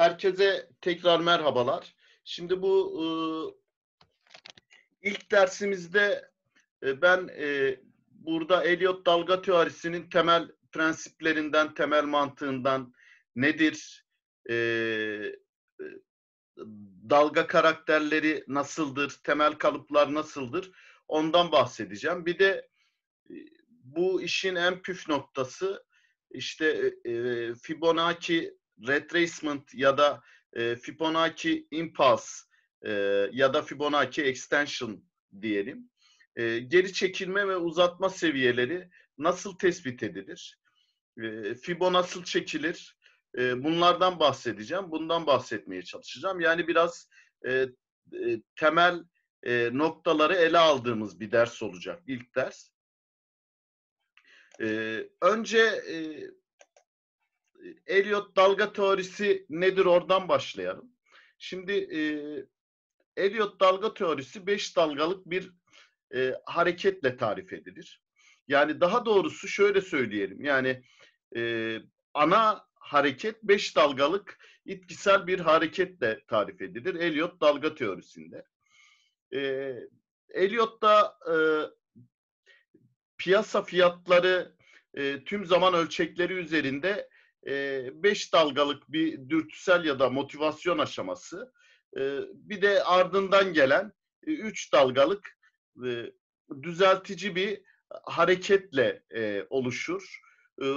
Herkese tekrar merhabalar. Şimdi bu e, ilk dersimizde e, ben e, burada Elliot dalga teorisinin temel prensiplerinden, temel mantığından nedir, e, e, dalga karakterleri nasıldır, temel kalıplar nasıldır ondan bahsedeceğim. Bir de e, bu işin en püf noktası işte e, e Fibonacci retracement ya da e, Fibonacci impulse e, ya da Fibonacci extension diyelim. E, geri çekilme ve uzatma seviyeleri nasıl tespit edilir? E, Fibo nasıl çekilir? E, bunlardan bahsedeceğim. Bundan bahsetmeye çalışacağım. Yani biraz e, e temel e, noktaları ele aldığımız bir ders olacak. ilk ders. E, önce e, Elliot dalga teorisi nedir oradan başlayalım. Şimdi e, Elliot dalga teorisi beş dalgalık bir e, hareketle tarif edilir. Yani daha doğrusu şöyle söyleyelim. Yani e, ana hareket beş dalgalık itkisel bir hareketle tarif edilir. Elliot dalga teorisinde. E, Elliot da e, piyasa fiyatları e, tüm zaman ölçekleri üzerinde beş dalgalık bir dürtüsel ya da motivasyon aşaması. Bir de ardından gelen üç dalgalık düzeltici bir hareketle oluşur.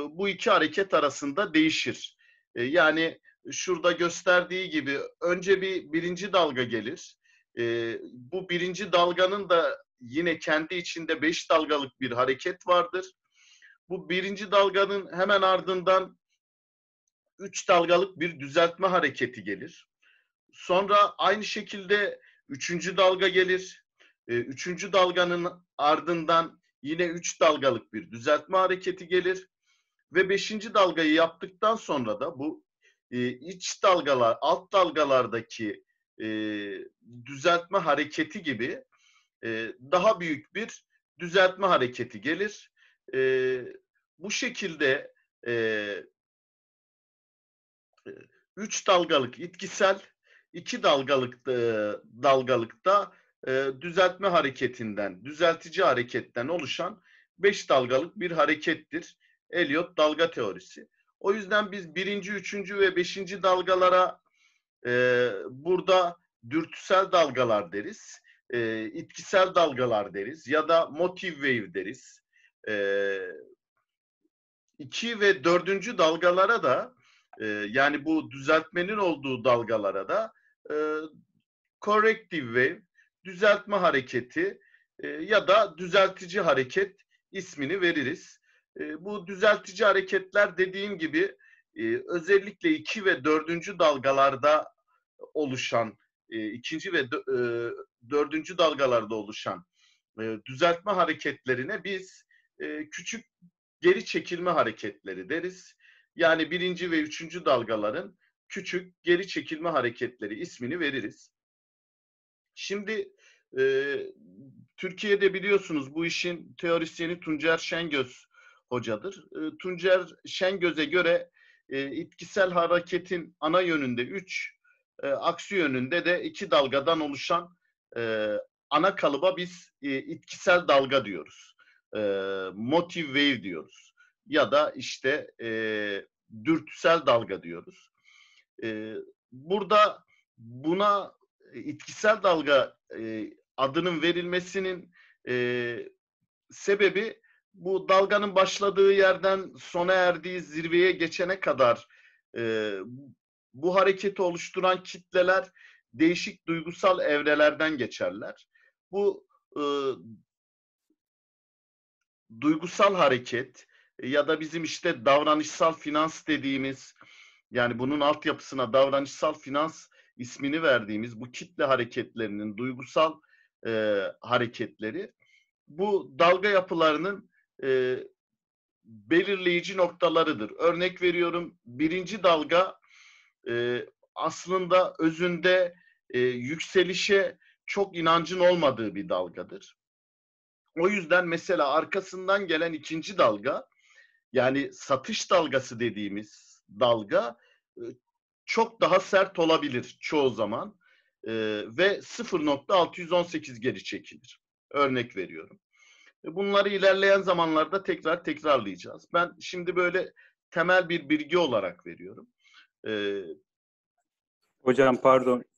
Bu iki hareket arasında değişir. Yani şurada gösterdiği gibi önce bir birinci dalga gelir. Bu birinci dalganın da yine kendi içinde beş dalgalık bir hareket vardır. Bu birinci dalganın hemen ardından üç dalgalık bir düzeltme hareketi gelir. Sonra aynı şekilde üçüncü dalga gelir. Ee, üçüncü dalganın ardından yine üç dalgalık bir düzeltme hareketi gelir. Ve beşinci dalgayı yaptıktan sonra da bu e, iç dalgalar, alt dalgalardaki e, düzeltme hareketi gibi e, daha büyük bir düzeltme hareketi gelir. Bu şekilde üç dalgalık itkisel, iki dalgalık dalgalıkta e, düzeltme hareketinden, düzeltici hareketten oluşan beş dalgalık bir harekettir. Elliot dalga teorisi. O yüzden biz birinci, üçüncü ve beşinci dalgalara e, burada dürtüsel dalgalar deriz. E, itkisel dalgalar deriz ya da motive wave deriz. E, iki ve dördüncü dalgalara da e, yani bu düzeltmenin olduğu dalgalara da e, corrective wave, düzeltme hareketi e, ya da düzeltici hareket ismini veririz. E, bu düzeltici hareketler dediğim gibi e, özellikle 2 ve 4. dalgalarda oluşan, e, ikinci ve dö, e, dördüncü dalgalarda oluşan e, düzeltme hareketlerine biz e, küçük geri çekilme hareketleri deriz. Yani birinci ve üçüncü dalgaların küçük geri çekilme hareketleri ismini veririz. Şimdi e, Türkiye'de biliyorsunuz bu işin teorisyeni Tuncer Şengöz hocadır. E, Tuncer Şengöz'e göre e, itkisel hareketin ana yönünde üç, e, aksi yönünde de iki dalgadan oluşan e, ana kalıba biz e, itkisel dalga diyoruz. E, motive wave diyoruz ya da işte e, dürtüsel dalga diyoruz. E, burada buna e, itkisel dalga e, adının verilmesinin e, sebebi bu dalganın başladığı yerden sona erdiği zirveye geçene kadar e, bu hareketi oluşturan kitleler değişik duygusal evrelerden geçerler. Bu e, duygusal hareket, ya da bizim işte davranışsal finans dediğimiz yani bunun altyapısına davranışsal finans ismini verdiğimiz bu kitle hareketlerinin duygusal e, hareketleri bu dalga yapılarının e, belirleyici noktalarıdır. Örnek veriyorum birinci dalga e, aslında özünde e, yükselişe çok inancın olmadığı bir dalgadır. O yüzden mesela arkasından gelen ikinci dalga yani satış dalgası dediğimiz dalga e, çok daha sert olabilir çoğu zaman e, ve 0.618 geri çekilir. Örnek veriyorum. E, bunları ilerleyen zamanlarda tekrar tekrarlayacağız. Ben şimdi böyle temel bir bilgi olarak veriyorum. Hocam pardon